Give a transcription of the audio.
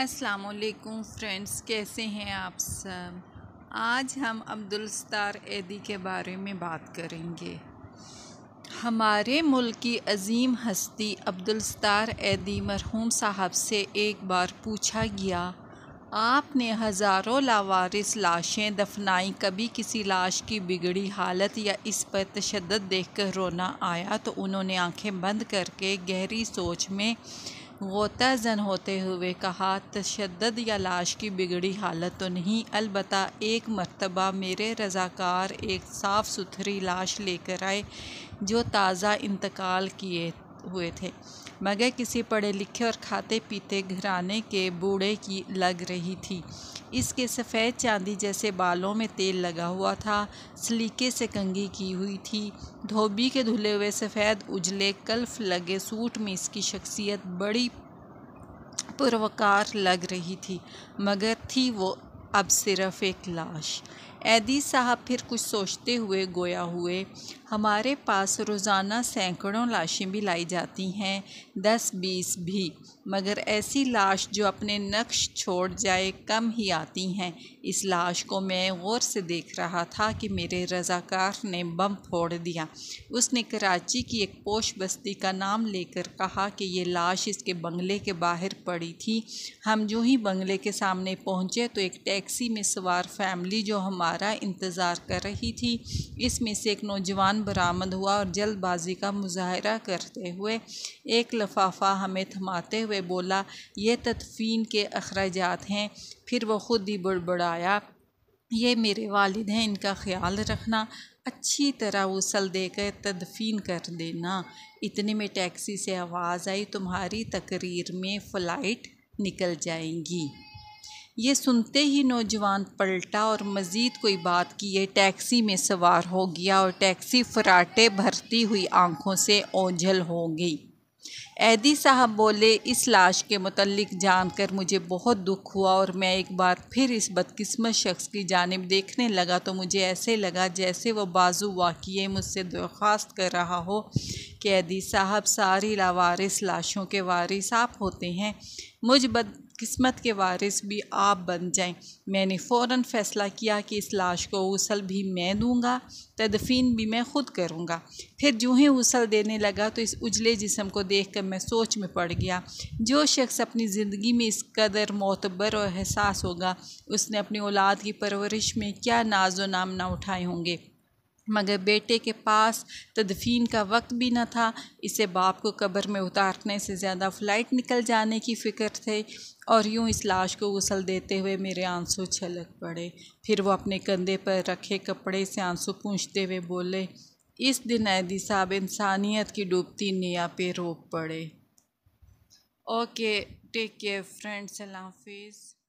अस्सलाम वालेकुम फ्रेंड्स कैसे हैं आप सब आज हम अब्दुलस्तार एदी के बारे में बात करेंगे हमारे मुल्क की अजीम हस्ती अब्दुलस्तार एदी मरहूम साहब से एक बार पूछा गया आपने हज़ारों लावारिस लाशें दफनाई कभी किसी लाश की बिगड़ी हालत या इस पर तशद देख कर रोना आया तो उन्होंने आंखें बंद करके गहरी सोच में वो तहज़न होते हुए कहा तशद या लाश की बिगड़ी हालत तो नहीं अलबतः एक मरतबा मेरे रज़ाकार एक साफ़ सुथरी लाश लेकर आए जो ताज़ा इंतकाल किए हुए थे मगर किसी पढ़े लिखे और खाते पीते घराने के बूढ़े की लग रही थी इसके सफ़ेद चांदी जैसे बालों में तेल लगा हुआ था सलीके से कंगी की हुई थी धोबी के धुले हुए सफ़ेद उजले कल्फ लगे सूट में इसकी शख्सियत बड़ी पुरवकार लग रही थी मगर थी वो अब सिर्फ़ एक लाश ऐदी साहब फिर कुछ सोचते हुए गोया हुए हमारे पास रोज़ाना सैकड़ों लाशें भी लाई जाती हैं दस बीस भी मगर ऐसी लाश जो अपने नक्श छोड़ जाए कम ही आती हैं इस लाश को मैं गौर से देख रहा था कि मेरे रज़ाकार ने बम फोड़ दिया उसने कराची की एक पोश बस्ती का नाम लेकर कहा कि ये लाश इसके बंगले के बाहर पड़ी थी हम जो ही बंगले के सामने पहुँचे तो एक टैक्सी में सवार फैमिली जो हमारे दोबारा इंतज़ार कर रही थी इसमें से एक नौजवान बरामद हुआ और जल्दबाजी का मुजाहरा करते हुए एक लफाफा हमें थमाते हुए बोला ये तदफीन के अखराज हैं फिर वह ख़ुद ही बड़बड़ाया ये मेरे वालिद हैं इनका ख्याल रखना अच्छी तरह उसल देकर तदफीन कर देना इतने में टैक्सी से आवाज़ आई तुम्हारी तकरीर में फ़्लाइट निकल जाएंगी ये सुनते ही नौजवान पलटा और मज़ीद कोई बात की ये टैक्सी में सवार हो गया और टैक्सी फराटे भरती हुई आंखों से ओझल हो गई एदी साहब बोले इस लाश के मतलब जानकर मुझे बहुत दुख हुआ और मैं एक बार फिर इस बदकिस्मत शख्स की जानब देखने लगा तो मुझे ऐसे लगा जैसे वह बाजू वाकई मुझसे दरख्वास्त कर रहा हो कि एदी साहब सारी लावारिस लाशों के वारिस आप होते हैं मुझ बद किस्मत के वारिस भी आप बन जाएं मैंने फ़ौर फ़ैसला किया कि इस लाश को उसल भी मैं दूंगा तदफीन भी मैं ख़ुद करूंगा फिर जूँ ही उसल देने लगा तो इस उजले जिसम को देख कर मैं सोच में पड़ गया जो शख्स अपनी ज़िंदगी में इस कदर मोतबर और एहसास होगा उसने अपनी औलाद की परवरिश में क्या नाज नाम ना उठाए होंगे मगर बेटे के पास तदफ़ीन का वक्त भी न था इसे बाप को कब्र में उतारने से ज़्यादा फ़्लाइट निकल जाने की फ़िक्र थे और यूं इस लाश को गसल देते हुए मेरे आंसू छलक पड़े फिर वो अपने कंधे पर रखे कपड़े से आंसू पूछते हुए बोले इस दिन ऐदी साहब इंसानियत की डूबती निया पे रोक पड़े ओके टेक केयर फ्रेंड्स अल्लाह हाफिज़